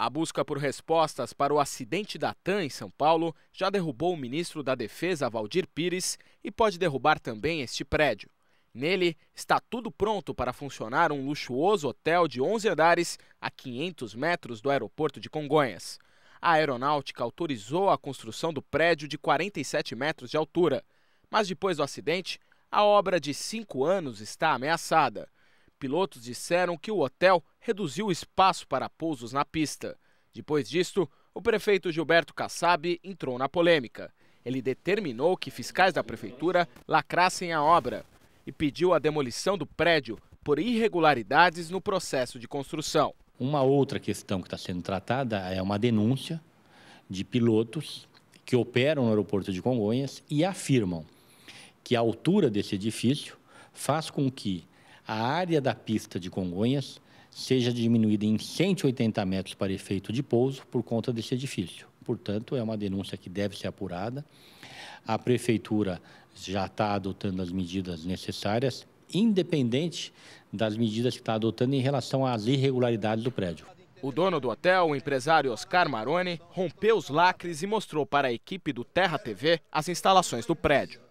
A busca por respostas para o acidente da TAM em São Paulo já derrubou o ministro da Defesa, Valdir Pires, e pode derrubar também este prédio. Nele está tudo pronto para funcionar um luxuoso hotel de 11 andares a 500 metros do aeroporto de Congonhas. A aeronáutica autorizou a construção do prédio de 47 metros de altura, mas depois do acidente, a obra de cinco anos está ameaçada pilotos disseram que o hotel reduziu o espaço para pousos na pista. Depois disto, o prefeito Gilberto Kassab entrou na polêmica. Ele determinou que fiscais da prefeitura lacrassem a obra e pediu a demolição do prédio por irregularidades no processo de construção. Uma outra questão que está sendo tratada é uma denúncia de pilotos que operam no aeroporto de Congonhas e afirmam que a altura desse edifício faz com que a área da pista de Congonhas seja diminuída em 180 metros para efeito de pouso por conta desse edifício. Portanto, é uma denúncia que deve ser apurada. A prefeitura já está adotando as medidas necessárias, independente das medidas que está adotando em relação às irregularidades do prédio. O dono do hotel, o empresário Oscar Maroni, rompeu os lacres e mostrou para a equipe do Terra TV as instalações do prédio.